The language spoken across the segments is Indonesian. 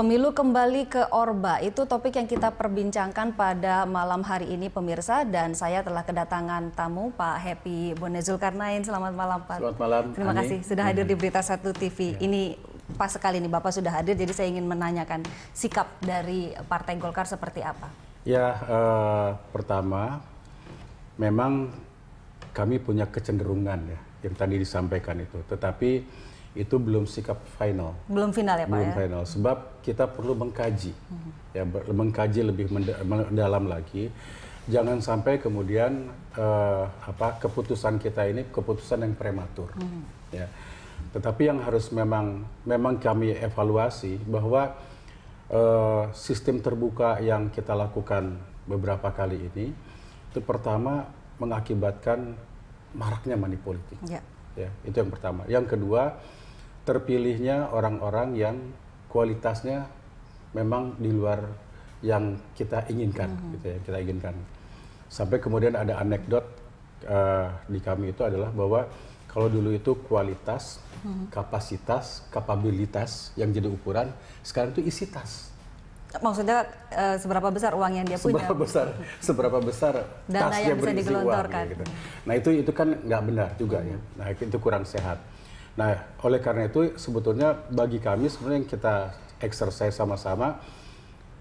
Pemilu kembali ke Orba itu topik yang kita perbincangkan pada malam hari ini pemirsa dan saya telah kedatangan tamu Pak Happy Bonezulkarnain. Selamat malam Pak. Selamat malam. Terima Ani. kasih sudah hadir mhm. di Berita Satu TV. Ya. Ini pas sekali nih Bapak sudah hadir jadi saya ingin menanyakan sikap dari Partai Golkar seperti apa? Ya uh, pertama memang kami punya kecenderungan ya yang tadi disampaikan itu. Tetapi itu belum sikap final. Belum final ya Pak Belum ya? final, sebab kita perlu mengkaji, hmm. ya mengkaji lebih mendalam lagi. Jangan sampai kemudian uh, apa keputusan kita ini keputusan yang prematur, hmm. ya. Tetapi yang harus memang memang kami evaluasi bahwa uh, sistem terbuka yang kita lakukan beberapa kali ini itu pertama mengakibatkan maraknya manipulasi, Ya. ya, itu yang pertama. Yang kedua terpilihnya orang-orang yang kualitasnya memang di luar yang kita inginkan, mm-hmm. gitu ya, kita inginkan. Sampai kemudian ada anekdot uh, di kami itu adalah bahwa kalau dulu itu kualitas, mm-hmm. kapasitas, kapabilitas yang jadi ukuran, sekarang itu isi tas. Maksudnya uh, seberapa besar uang yang dia seberapa punya? Besar, seberapa besar dana yang bisa digelontorkan. Uang, gitu. Nah itu itu kan nggak benar juga mm-hmm. ya. Nah itu kurang sehat. Nah, oleh karena itu sebetulnya bagi kami sebenarnya yang kita exercise sama-sama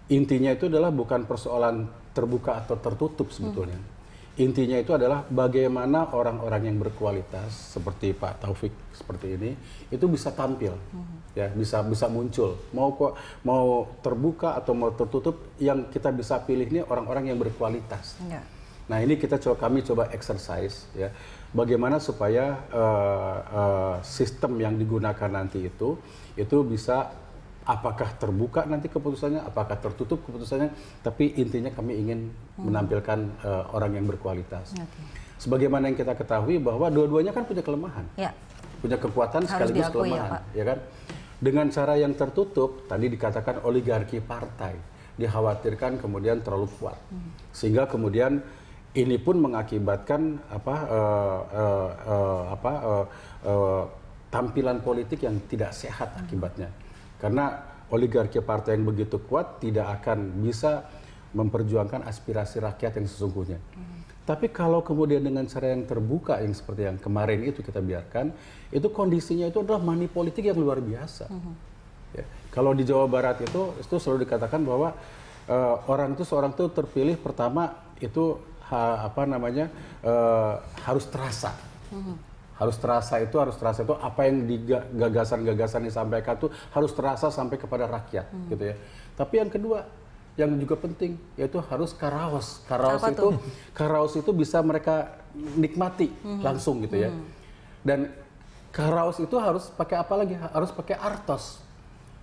intinya itu adalah bukan persoalan terbuka atau tertutup sebetulnya. Hmm. Intinya itu adalah bagaimana orang-orang yang berkualitas seperti Pak Taufik seperti ini itu bisa tampil. Hmm. Ya, bisa bisa muncul. Mau kok mau terbuka atau mau tertutup yang kita bisa pilih ini orang-orang yang berkualitas. Ya. Nah, ini kita coba kami coba exercise ya bagaimana supaya uh, uh, sistem yang digunakan nanti itu itu bisa apakah terbuka nanti keputusannya, apakah tertutup keputusannya, tapi intinya kami ingin hmm. menampilkan uh, orang yang berkualitas. Okay. Sebagaimana yang kita ketahui bahwa dua-duanya kan punya kelemahan, ya. punya kekuatan Harus sekaligus diakui, ya, kelemahan, ya, ya kan? Dengan cara yang tertutup, tadi dikatakan oligarki partai, dikhawatirkan kemudian terlalu kuat, hmm. sehingga kemudian ini pun mengakibatkan apa uh, uh, uh, apa uh, uh, tampilan politik yang tidak sehat akibatnya karena oligarki partai yang begitu kuat tidak akan bisa memperjuangkan aspirasi rakyat yang sesungguhnya. Tapi kalau kemudian dengan cara yang terbuka yang seperti yang kemarin itu kita biarkan, itu kondisinya itu adalah money politik yang luar biasa. Uh-huh. Ya. Kalau di Jawa Barat itu itu selalu dikatakan bahwa uh, orang itu seorang itu terpilih pertama itu ha, apa namanya e, harus terasa. Hmm. Harus terasa itu harus terasa itu apa yang gagasan-gagasan disampaikan itu harus terasa sampai kepada rakyat hmm. gitu ya. Tapi yang kedua yang juga penting yaitu harus karaos. Karaos itu tuh? karaos itu bisa mereka nikmati hmm. langsung gitu ya. Hmm. Dan karaos itu harus pakai apa lagi? Harus pakai artos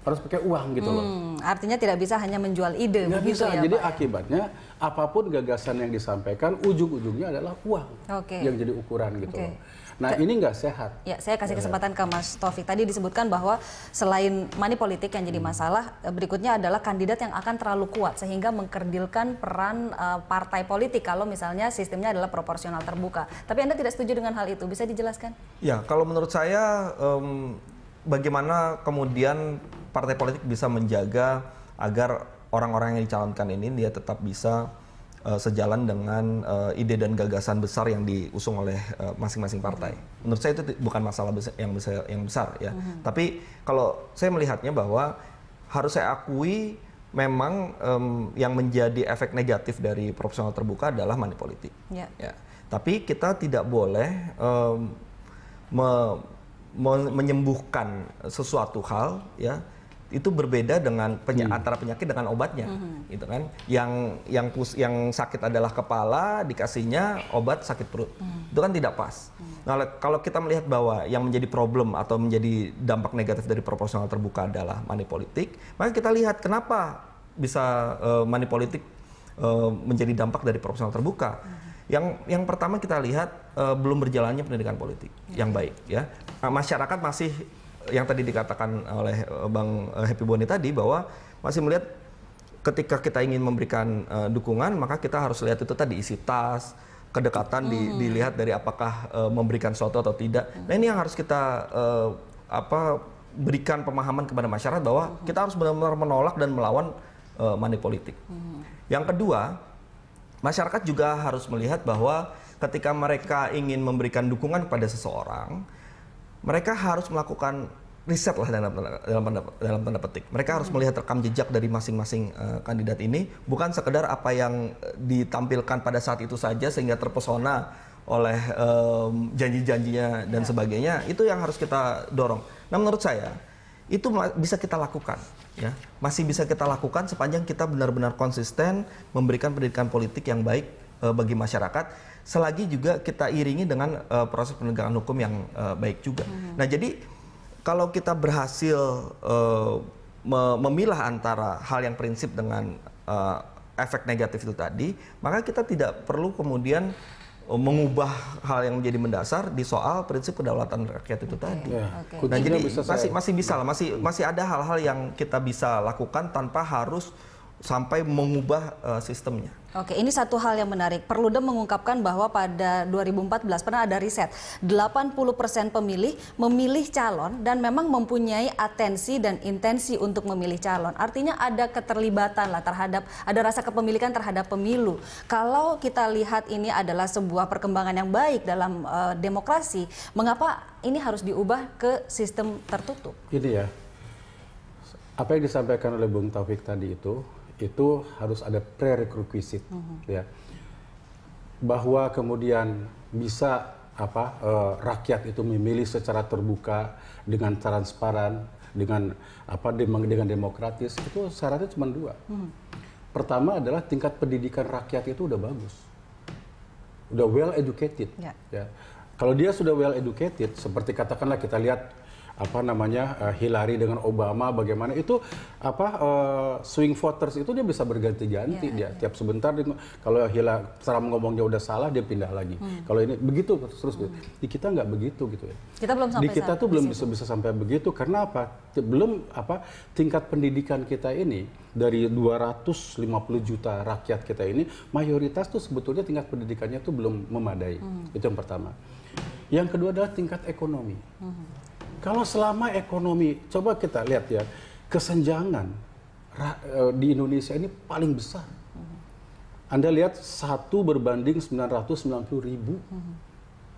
harus pakai uang gitu hmm, loh. Artinya tidak bisa hanya menjual ide Nggak bisa. ya. Jadi Pak akibatnya apapun gagasan yang disampaikan ujung-ujungnya adalah uang okay. yang jadi ukuran gitu okay. loh. Nah Ke, ini nggak sehat. Ya saya kasih kesempatan ke Mas Taufik. Tadi disebutkan bahwa selain money politik yang jadi hmm. masalah, eh, berikutnya adalah kandidat yang akan terlalu kuat sehingga mengkerdilkan peran uh, partai politik kalau misalnya sistemnya adalah proporsional terbuka. Tapi Anda tidak setuju dengan hal itu, bisa dijelaskan? Ya kalau menurut saya um, bagaimana kemudian partai politik bisa menjaga agar orang-orang yang dicalonkan ini dia tetap bisa uh, sejalan dengan uh, ide dan gagasan besar yang diusung oleh eh, masing-masing uh, partai. Menurut saya itu bukan masalah besar, yang besar yang besar ya. Uh-huh. Tapi kalau saya melihatnya bahwa harus saya akui memang um, yang menjadi efek negatif dari proporsional terbuka adalah money politik. Yeah. Ya. Tapi kita tidak boleh um, me, menyembuhkan sesuatu hal ya itu berbeda dengan penya, hmm. antara penyakit dengan obatnya, hmm. gitu kan? Yang yang pus, yang sakit adalah kepala, dikasihnya obat sakit perut, hmm. itu kan tidak pas. Hmm. Nah, kalau kita melihat bahwa yang menjadi problem atau menjadi dampak negatif dari proporsional terbuka adalah money politik, maka kita lihat kenapa bisa uh, money politik uh, menjadi dampak dari proporsional terbuka. Hmm. Yang yang pertama kita lihat uh, belum berjalannya pendidikan politik hmm. yang baik, ya nah, masyarakat masih yang tadi dikatakan oleh eh, Bang eh, Happy Boni tadi bahwa masih melihat ketika kita ingin memberikan uh, dukungan maka kita harus lihat itu tadi isi tas kedekatan hmm. di, mm-hmm. dilihat dari apakah uh, memberikan suatu atau tidak hmm. nah ini yang harus kita uh, apa berikan pemahaman kepada masyarakat bahwa hmm. kita harus benar-benar menolak dan melawan uh, money politik hmm. yang kedua masyarakat juga harus melihat bahwa ketika mereka ingin memberikan dukungan kepada seseorang mereka harus melakukan riset lah dalam dalam tanda, dalam tanda petik. Mereka harus melihat rekam jejak dari masing-masing uh, kandidat ini, bukan sekedar apa yang eh, ditampilkan pada saat itu saja sehingga terpesona oleh um, janji-janjinya dan ya. sebagainya. Itu yang harus kita dorong. Nah, menurut saya itu bisa kita lakukan, ya masih bisa kita lakukan sepanjang kita benar-benar konsisten memberikan pendidikan politik yang baik uh, bagi masyarakat selagi juga kita iringi dengan uh, proses penegakan hukum yang uh, baik juga. Hmm. Nah, jadi kalau kita berhasil uh, memilah antara hal yang prinsip dengan uh, efek negatif itu tadi, maka kita tidak perlu kemudian mengubah hal yang menjadi mendasar di soal prinsip kedaulatan rakyat itu okay. tadi. Okay. Ya, nah, jadi bisa masih masih bisa lah, masih hmm. masih ada hal-hal yang kita bisa lakukan tanpa harus sampai mengubah uh, sistemnya. Oke, ini satu hal yang menarik. Perludem mengungkapkan bahwa pada 2014 pernah ada riset, 80% pemilih memilih calon dan memang mempunyai atensi dan intensi untuk memilih calon. Artinya ada keterlibatan lah terhadap ada rasa kepemilikan terhadap pemilu. Kalau kita lihat ini adalah sebuah perkembangan yang baik dalam uh, demokrasi, mengapa ini harus diubah ke sistem tertutup? Ini ya. Apa yang disampaikan oleh Bung Taufik tadi itu itu harus ada prerequisite uh mhm. -huh. ya bahwa kemudian bisa apa eh, rakyat itu memilih secara terbuka dengan transparan dengan apa dengan demokratis itu syaratnya cuma dua hmm. pertama adalah tingkat pendidikan rakyat itu udah bagus udah well educated yeah. ya kalau dia sudah well educated seperti katakanlah kita lihat apa namanya uh, Hillary dengan Obama bagaimana itu apa uh, swing voters itu dia bisa berganti-ganti yeah, dia yeah. tiap sebentar dia, kalau Hillary cara ngomongnya udah salah dia pindah lagi hmm. kalau ini begitu terus terus hmm. di kita nggak begitu gitu ya kita belum sampai di kita tuh belum bisa bisa sampai begitu karena apa belum apa tingkat pendidikan kita ini dari 250 juta rakyat kita ini mayoritas tuh sebetulnya tingkat pendidikannya tuh belum memadai hmm. itu yang pertama yang kedua adalah tingkat ekonomi hmm kalau selama ekonomi, coba kita lihat ya, kesenjangan e, di Indonesia ini paling besar. Anda lihat satu berbanding 990 ribu.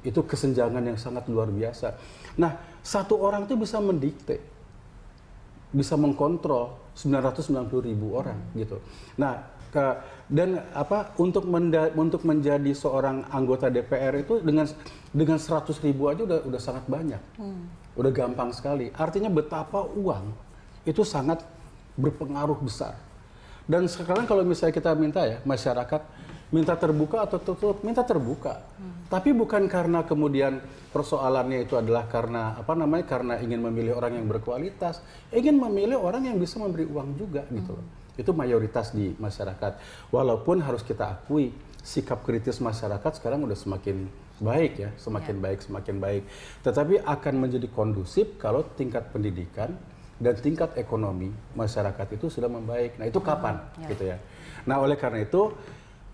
Itu kesenjangan yang sangat luar biasa. Nah, satu orang itu bisa mendikte, bisa mengkontrol 990 ribu orang gitu. Nah, ke dan apa untuk menda, untuk menjadi seorang anggota DPR itu dengan dengan 100 ribu aja udah udah sangat banyak. Hmm. Udah gampang sekali. Artinya betapa uang itu sangat berpengaruh besar. Dan sekarang kalau misalnya kita minta ya masyarakat minta terbuka atau tutup, minta terbuka. Hmm. Tapi bukan karena kemudian persoalannya itu adalah karena apa namanya? karena ingin memilih orang yang berkualitas, ingin memilih orang yang bisa memberi uang juga hmm. gitu loh. Hmm itu mayoritas di masyarakat. Walaupun harus kita akui sikap kritis masyarakat sekarang udah semakin baik ya, semakin ya. baik, semakin baik. Tetapi akan menjadi kondusif kalau tingkat pendidikan dan tingkat ekonomi masyarakat itu sudah membaik. Nah, itu kapan ya. gitu ya. Nah, oleh karena itu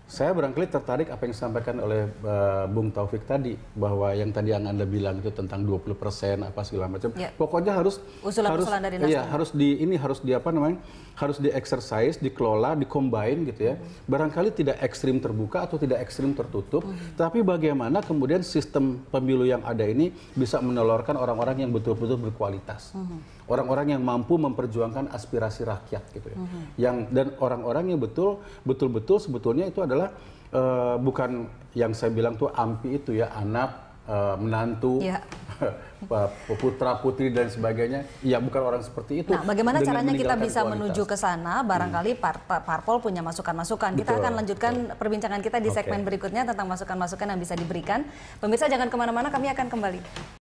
saya barangkali tertarik apa yang disampaikan oleh uh, Bung Taufik tadi bahwa yang tadi yang Anda bilang itu tentang 20% apa segala macam. Ya. Pokoknya harus usulan harus dari iya harus di ini harus di apa namanya? harus di exercise, dikelola, dikombain gitu ya. Hmm. Barangkali tidak ekstrim terbuka atau tidak ekstrim tertutup, hmm. tapi bagaimana kemudian sistem pemilu yang ada ini bisa menelurkan orang-orang yang betul-betul berkualitas. Hmm orang-orang yang mampu memperjuangkan aspirasi rakyat gitu ya. Mm -hmm. Yang dan orang-orang yang betul betul-betul sebetulnya itu adalah uh, bukan yang saya bilang tuh ampi itu ya anak eh, menantu yeah. Iya. putra putri dan sebagainya ya bukan orang seperti itu. Nah, bagaimana caranya kita bisa kualitas. menuju ke sana? Barangkali hmm. par parpol punya masukan-masukan. Kita akan lanjutkan Betul. perbincangan kita di segmen okay. berikutnya tentang masukan-masukan yang bisa diberikan. Pemirsa jangan kemana-mana, kami akan kembali.